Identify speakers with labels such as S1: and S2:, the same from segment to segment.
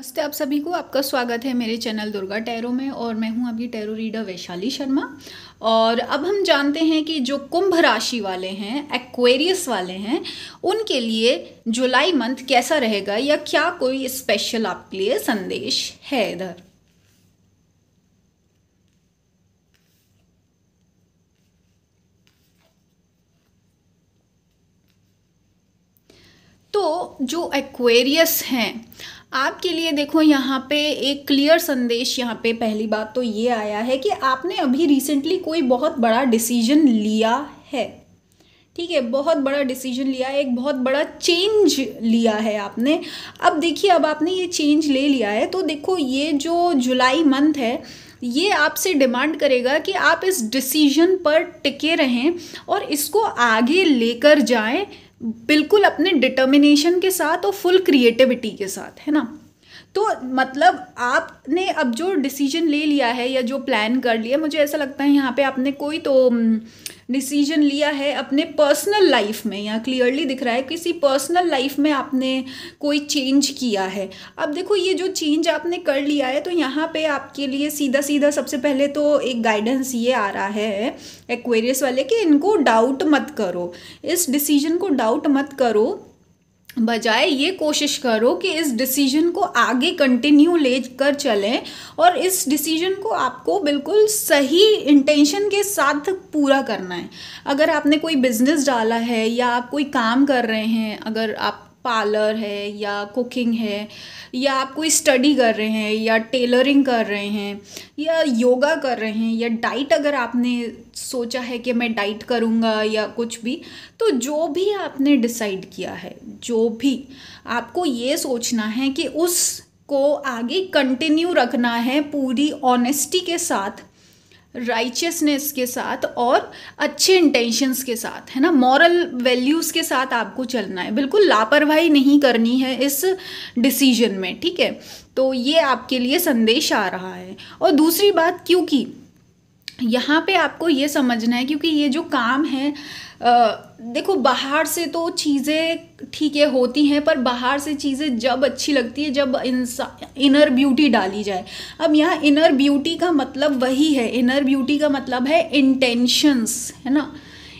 S1: नमस्ते आप सभी को आपका स्वागत है मेरे चैनल दुर्गा टैरो में और मैं हूं आपकी टैरो रीडर वैशाली शर्मा और अब हम जानते हैं कि जो कुंभ राशि वाले हैं एक्वेरियस वाले हैं उनके लिए जुलाई मंथ कैसा रहेगा या क्या कोई स्पेशल आपके लिए संदेश है इधर तो जो एक्वेरियस हैं आपके लिए देखो यहाँ पे एक क्लियर संदेश यहाँ पे पहली बात तो ये आया है कि आपने अभी रिसेंटली कोई बहुत बड़ा डिसीजन लिया है ठीक है बहुत बड़ा डिसीजन लिया है एक बहुत बड़ा चेंज लिया है आपने अब देखिए अब आपने ये चेंज ले लिया है तो देखो ये जो जुलाई मंथ है ये आपसे डिमांड करेगा कि आप इस डिसीजन पर टिके रहें और इसको आगे लेकर जाएं बिल्कुल अपने डिटर्मिनेशन के साथ और फुल क्रिएटिविटी के साथ है ना तो मतलब आपने अब जो डिसीजन ले लिया है या जो प्लान कर लिया मुझे ऐसा लगता है यहाँ पे आपने कोई तो हम्म, डिसीजन लिया है अपने पर्सनल लाइफ में यहाँ क्लियरली दिख रहा है किसी पर्सनल लाइफ में आपने कोई चेंज किया है अब देखो ये जो चेंज आपने कर लिया है तो यहाँ पे आपके लिए सीधा सीधा सबसे पहले तो एक गाइडेंस ये आ रहा है एक्वेरियस वाले कि इनको डाउट मत करो इस डिसीजन को डाउट मत करो बजाय ये कोशिश करो कि इस डिसीजन को आगे कंटिन्यू ले कर चलें और इस डिसीजन को आपको बिल्कुल सही इंटेंशन के साथ पूरा करना है अगर आपने कोई बिजनेस डाला है या आप कोई काम कर रहे हैं अगर आप पार्लर है या कुकिंग है या आप कोई स्टडी कर रहे हैं या टेलरिंग कर रहे हैं या योगा कर रहे हैं या डाइट अगर आपने सोचा है कि मैं डाइट करूँगा या कुछ भी तो जो भी आपने डिसाइड किया है जो भी आपको ये सोचना है कि उसको आगे कंटिन्यू रखना है पूरी ऑनेस्टी के साथ राइचियसनेस के साथ और अच्छे इंटेंशंस के साथ है ना मॉरल वैल्यूज़ के साथ आपको चलना है बिल्कुल लापरवाही नहीं करनी है इस डिसीजन में ठीक है तो ये आपके लिए संदेश आ रहा है और दूसरी बात क्योंकि यहाँ पे आपको ये समझना है क्योंकि ये जो काम है आ, देखो बाहर से तो चीज़ें ठीक है होती हैं पर बाहर से चीज़ें जब अच्छी लगती है जब इंसा इनर ब्यूटी डाली जाए अब यहाँ इनर ब्यूटी का मतलब वही है इनर ब्यूटी का मतलब है इंटेंशंस है ना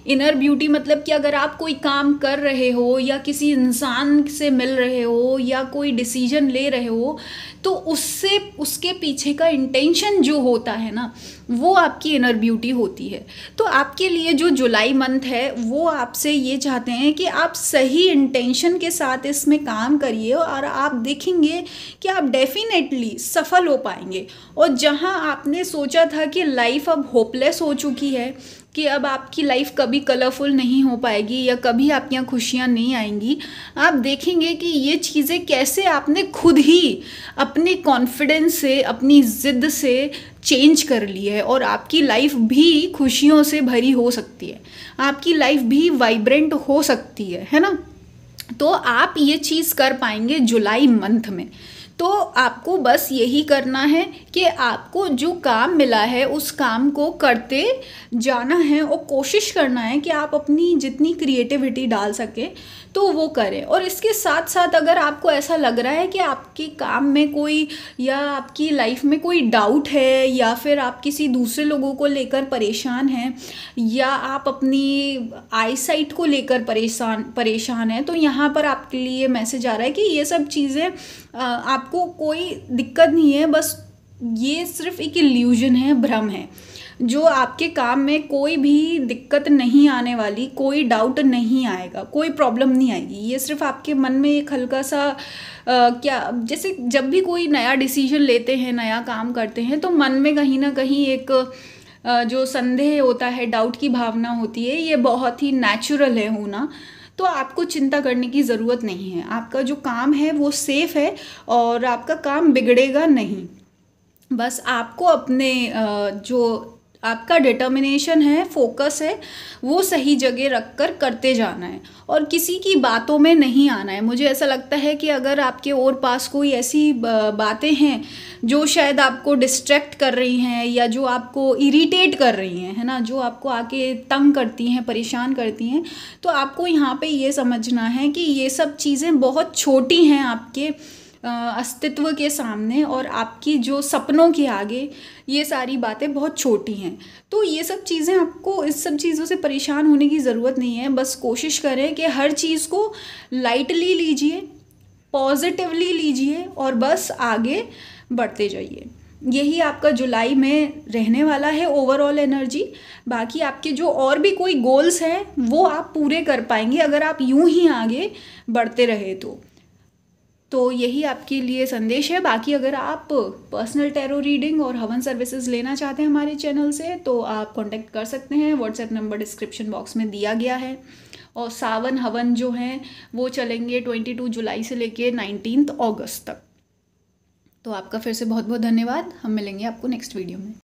S1: इनर ब्यूटी मतलब कि अगर आप कोई काम कर रहे हो या किसी इंसान से मिल रहे हो या कोई डिसीजन ले रहे हो तो उससे उसके पीछे का इंटेंशन जो होता है ना वो आपकी इनर ब्यूटी होती है तो आपके लिए जो जुलाई मंथ है वो आपसे ये चाहते हैं कि आप सही इंटेंशन के साथ इसमें काम करिए और आप देखेंगे कि आप डेफिनेटली सफल हो पाएंगे और जहाँ आपने सोचा था कि लाइफ अब होपलेस हो चुकी है कि अब आपकी लाइफ कभी कलरफुल नहीं हो पाएगी या कभी आपके यहाँ खुशियाँ नहीं आएंगी आप देखेंगे कि ये चीज़ें कैसे आपने खुद ही अपने कॉन्फिडेंस से अपनी ज़िद्द से चेंज कर ली है और आपकी लाइफ भी खुशियों से भरी हो सकती है आपकी लाइफ भी वाइब्रेंट हो सकती है है ना तो आप ये चीज़ कर पाएंगे जुलाई मंथ में तो आपको बस यही करना है कि आपको जो काम मिला है उस काम को करते जाना है और कोशिश करना है कि आप अपनी जितनी क्रिएटिविटी डाल सकें तो वो करें और इसके साथ साथ अगर आपको ऐसा लग रहा है कि आपके काम में कोई या आपकी लाइफ में कोई डाउट है या फिर आप किसी दूसरे लोगों को लेकर परेशान हैं या आप अपनी आईसाइट को लेकर परेशान परेशान हैं तो यहाँ पर आपके लिए मैसेज आ रहा है कि ये सब चीज़ें आप आपको कोई दिक्कत नहीं है बस ये सिर्फ एक इल्यूजन है भ्रम है जो आपके काम में कोई भी दिक्कत नहीं आने वाली कोई डाउट नहीं आएगा कोई प्रॉब्लम नहीं आएगी ये सिर्फ आपके मन में एक हल्का सा आ, क्या जैसे जब भी कोई नया डिसीजन लेते हैं नया काम करते हैं तो मन में कहीं ना कहीं एक आ, जो संदेह होता है डाउट की भावना होती है ये बहुत ही नेचुरल है होना तो आपको चिंता करने की ज़रूरत नहीं है आपका जो काम है वो सेफ़ है और आपका काम बिगड़ेगा नहीं बस आपको अपने जो आपका डिटर्मिनेशन है फोकस है वो सही जगह रख कर करते जाना है और किसी की बातों में नहीं आना है मुझे ऐसा लगता है कि अगर आपके और पास कोई ऐसी बातें हैं जो शायद आपको डिस्ट्रैक्ट कर रही हैं या जो आपको इरिटेट कर रही हैं है ना जो आपको आके तंग करती हैं परेशान करती हैं तो आपको यहाँ पे ये समझना है कि ये सब चीज़ें बहुत छोटी हैं आपके अस्तित्व के सामने और आपकी जो सपनों के आगे ये सारी बातें बहुत छोटी हैं तो ये सब चीज़ें आपको इस सब चीज़ों से परेशान होने की ज़रूरत नहीं है बस कोशिश करें कि हर चीज़ को लाइटली लीजिए पॉजिटिवली लीजिए और बस आगे बढ़ते जाइए यही आपका जुलाई में रहने वाला है ओवरऑल एनर्जी बाकी आपके जो और भी कोई गोल्स हैं वो आप पूरे कर पाएंगे अगर आप यूं ही आगे बढ़ते रहे तो तो यही आपके लिए संदेश है बाकी अगर आप पर्सनल टैरो रीडिंग और हवन सर्विसेज लेना चाहते हैं हमारे चैनल से तो आप कांटेक्ट कर सकते हैं व्हाट्सएप नंबर डिस्क्रिप्शन बॉक्स में दिया गया है और सावन हवन जो हैं वो चलेंगे 22 जुलाई से लेके 19 अगस्त तक तो आपका फिर से बहुत बहुत धन्यवाद हम मिलेंगे आपको नेक्स्ट वीडियो में